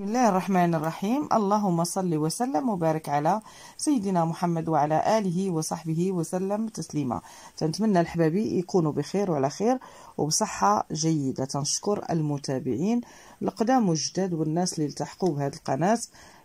بسم الله الرحمن الرحيم اللهم صل وسلم وبارك على سيدنا محمد وعلى آله وصحبه وسلم تسليما تنتمنى الحبابي يكونوا بخير وعلى خير وبصحة جيدة تنشكر المتابعين القدام والجداد والناس اللي التحقوا بهذه القناة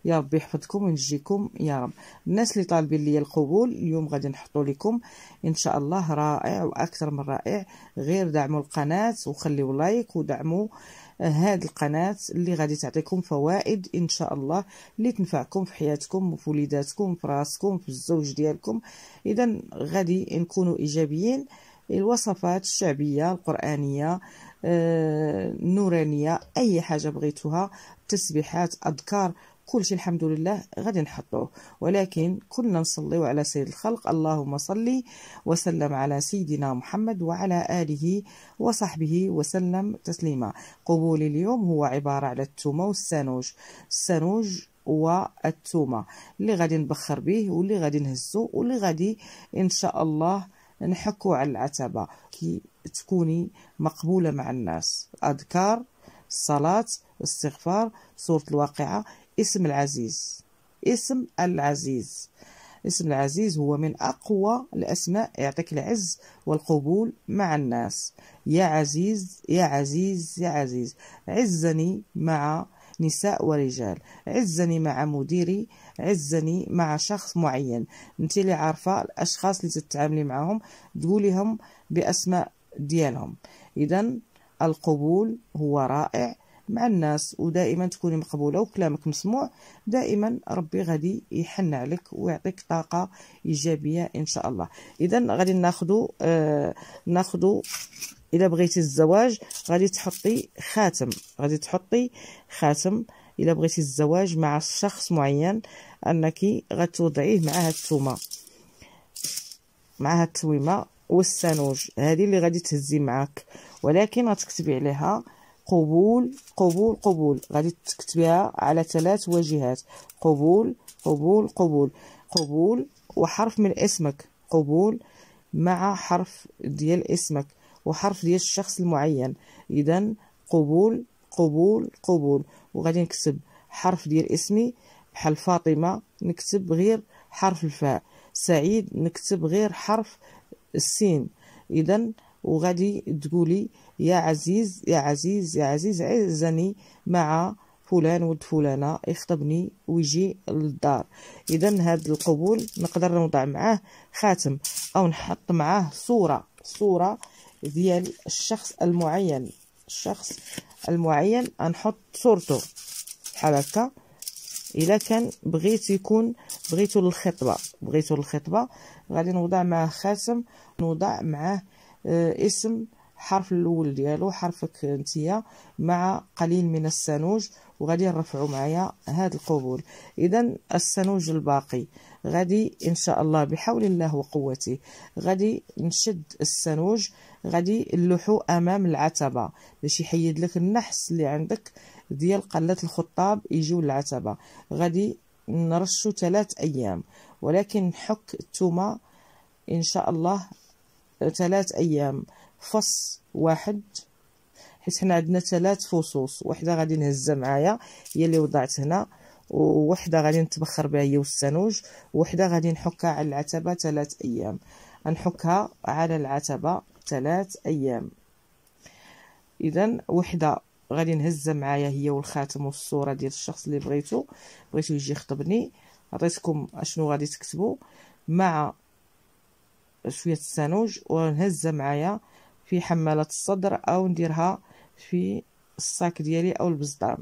يا ربي يحفظكم وينجيكم يا رب الناس اللي طالبين لي القبول اليوم غادي نحطوا لكم ان شاء الله رائع واكثر من رائع غير دعموا القناه وخليوا لايك ودعموا آه هاد القناة اللي غادي تعطيكم فوائد إن شاء الله اللي تنفعكم في حياتكم وفي وليداتكم في راسكم في الزوج ديالكم إذا غادي نكونوا إيجابيين الوصفات الشعبية القرآنية آه، النورانية أي حاجة بغيتوها تسبيحات أذكار كل شيء الحمد لله غادي نحطوه ولكن كنا نصليو على سيد الخلق اللهم صلي وسلم على سيدنا محمد وعلى آله وصحبه وسلم تسليما قبول اليوم هو عبارة على التومة والسانوج السانوج والتومة اللي غادي نبخر به واللي غادي نهزو واللي غادي إن شاء الله نحكو على العتبة كي تكوني مقبولة مع الناس أذكار الصلاة استغفار سورة الواقعة اسم العزيز اسم العزيز اسم العزيز هو من أقوى الأسماء يعطيك العز والقبول مع الناس يا عزيز يا عزيز يا عزيز عزني مع نساء ورجال عزني مع مديري عزني مع شخص معين انت اللي عارفه الاشخاص اللي تتعاملي معهم تقوليهم باسماء ديالهم اذا القبول هو رائع مع الناس ودائما تكوني مقبوله وكلامك مسموع دائما ربي غادي يحن عليك ويعطيك طاقه ايجابيه ان شاء الله اذا غادي ناخذ آه ناخذ الا بغيتي الزواج غادي تحطي خاتم غادي تحطي خاتم الا بغيتي الزواج مع شخص معين انك غتوضعيه مع هاد الثومه مع هاد التويمه والسانوج هذه اللي غادي تهزي معاك ولكن غتكتبي عليها قبول قبول قبول غادي تكتبيها على ثلاث واجهات قبول قبول قبول قبول وحرف من اسمك قبول مع حرف ديال اسمك وحرف ديال الشخص المعين اذا قبول قبول قبول وغادي نكتب حرف ديال اسمي بحال فاطمه نكتب غير حرف الفاء سعيد نكتب غير حرف السين اذا وغادي تقولي يا عزيز يا عزيز يا عزيز عزني مع فلان ولد فلانة يخطبني ويجي للدار اذا هذا القبول نقدر نوضع معاه خاتم او نحط معاه صورة صورة ديال الشخص المعين الشخص المعين نحط صورته بحال هكا الا كان بغيت يكون بغيتو للخطبه بغيتو للخطبه غادي نوضع معاه خاتم نوضع معاه آه، اسم حرف الاول ديالو حرفك انتيا مع قليل من السنوج وغادي نرفعوا معايا هاد القبول اذا السنوج الباقي غادي ان شاء الله بحول الله وقوته غادي نشد السنوج غادي نلوحو امام العتبه باش يحيد لك النحس اللي عندك ديال قله الخطاب يجيو للعتبه غادي نرشو ثلاث ايام ولكن نحك التومه ان شاء الله ثلاث أيام فص واحد حيت حنا عندنا ثلاث فصوص وحده غادي نهزها معايا هي اللي وضعت هنا ووحده غادي نتبخر بها هي والسانوج وحده غادي نحكها على العتبه ثلاث ايام غنحكها على العتبه ثلاث ايام اذا وحده غادي نهزها معايا هي والخاتم والصوره ديال الشخص اللي بغيتو بغيتو يجي يخطبني عطيتكم اشنو غادي تكتبوا مع شويه السانوج ونهزها معايا في حماله الصدر او نديرها في الصاك ديالي او البزدام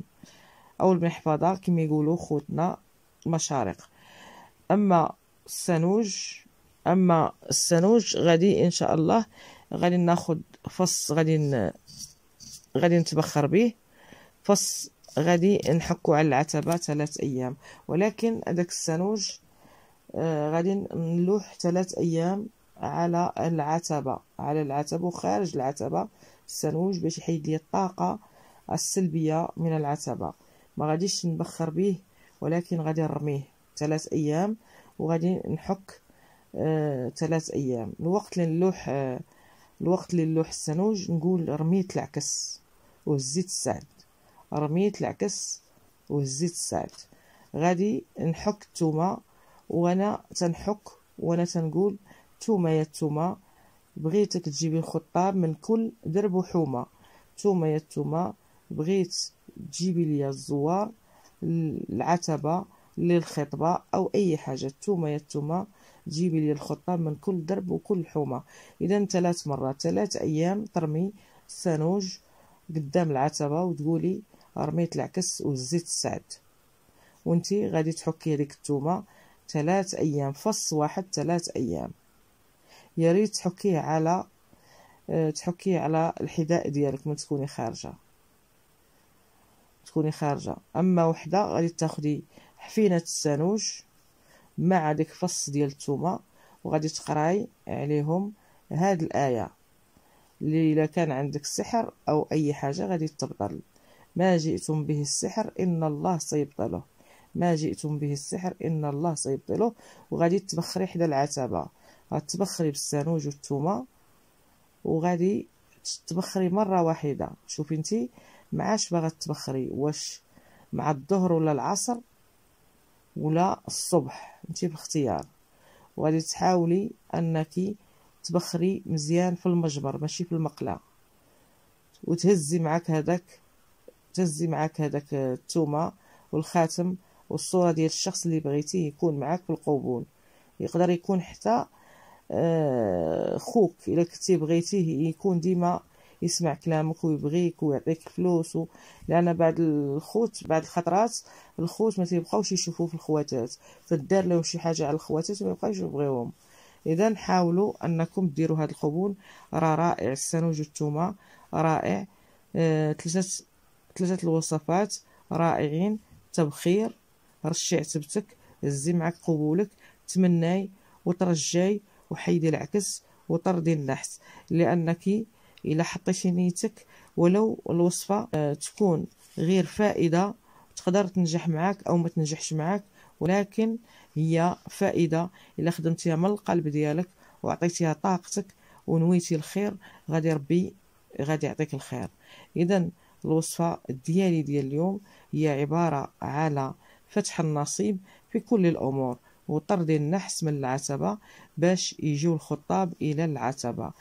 او المحفظه كما يقولوا خوتنا المشارق اما السانوج اما السانوج غادي ان شاء الله غادي ناخد فص غادي غادي نتبخر به فص غادي نحكو على العتبة ثلاث أيام ولكن هذاك السانوج آه غادي نلوح ثلاث أيام على العتبة على العتبة وخارج العتبة السنوج باش يحيد لي الطاقة السلبية من العتبة ما غاديش نبخر به ولكن غادي نرميه ثلاث أيام وغادي نحك آه ثلاث أيام الوقت اللي نلوح آه الوقت اللي نلوح السنوج نقول رميت العكس وهزيت السعد رميت العكس وهزيت السعد غادي نحك التومة وانا تنحك وانا تنقول تومه يا تومه بغيتك تجيبي الخطاب من كل درب وحومه تومه يا تومه بغيت تجيبي ليا الزوار العتبه للخطبه او اي حاجه تومه يا تومه جيبي لي الخطاب من كل درب وكل حومه اذا ثلاث مرات ثلاث ايام ترمي السانوج قدام العتبه وتقولي رميت العكس وزيت السعد وانتي غادي تحكي هذيك التومه ثلاث ايام فص واحد ثلاث ايام يا ريت تحكيه على آه، تحكيه على الحذاء ديالك من تكوني خارجه تكوني خارجه اما وحده غادي تاخدي حفينه السانوج مع ديك فص ديال الثومه وغادي تقراي عليهم هاد الايه اللي الا كان عندك سحر او اي حاجه غادي تبطل ما جئتم به السحر ان الله سيبطله ما جئتم به السحر ان الله سيبطله وغادي تبخري حدا العتبه غتبخري بالسانوج والثومه وغادي تبخري مره واحده شوفي انت مع اش باغا تبخري واش مع الظهر ولا العصر ولا الصبح انت باختيار وغادي تحاولي انك تبخري مزيان في المجبر ماشي في المقله وتهزي معاك هذاك تهزي معاك هذاك الثومه والخاتم والصوره ديال الشخص اللي بغيتيه يكون معاك في القبول يقدر يكون حتى آه، خوك الا كنتي بغيتيه يكون ديما يسمع كلامك ويبغيك ويعطيك فلوس و... لان بعد الخوت بعد الخطرات الخوت ما تيبقاوش يشوفوا في الخواتات فدار لهم شي حاجه على الخواتات ما يبقاوش يبغيوهم اذا حاولوا انكم ديروا هذا القبول راه رائع السنوج التومه رائع ثلاثه آه، ثلاثه الوصفات رائعين تبخير رشي عتبتك هزي معك قبولك تمناي وترجاي وحيدي العكس وطردي النحس لأنك إلا حطيتي نيتك ولو الوصفة آه، تكون غير فائدة تقدر تنجح معاك أو ما تنجحش معاك ولكن هي فائدة إلا خدمتيها من القلب ديالك وعطيتيها طاقتك ونويتي الخير غادي ربي غادي يعطيك الخير إذا الوصفة ديالي ديال اليوم هي عبارة على فتح النصيب في كل الأمور وطرد النحس من العتبة باش يجيو الخطاب إلى العتبة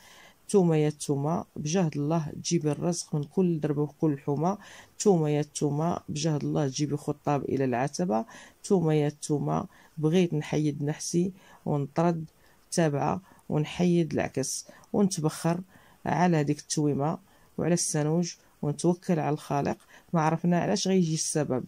توما يا توما بجهد الله تجيبي الرزق من كل دربة وكل حومة توما يا توما بجهد الله تجيبي خطاب إلى العتبة توما يا توما بغيت نحيد نحسي ونطرد تابعة ونحيد العكس ونتبخر على هذيك التويمة وعلى السنوج ونتوكل على الخالق ما عرفنا علاش غيجي السبب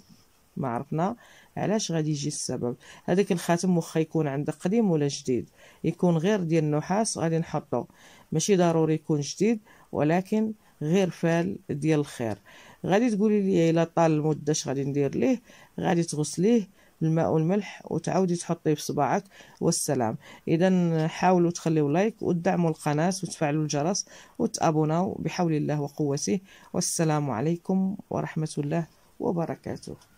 ما عرفنا علاش غادي يجي السبب هذاك الخاتم واخا يكون عندك قديم ولا جديد يكون غير ديال النحاس غادي نحطو ماشي ضروري يكون جديد ولكن غير فال ديال الخير غادي تقولي لي الا طال المده اش غادي ندير ليه غادي تغسليه بالماء والملح وتعاودي تحطيه في صباعك والسلام اذا حاولوا تخليو لايك وتدعموا القناه وتفعلوا الجرس وتابوناو بحول الله وقوته والسلام عليكم ورحمه الله وبركاته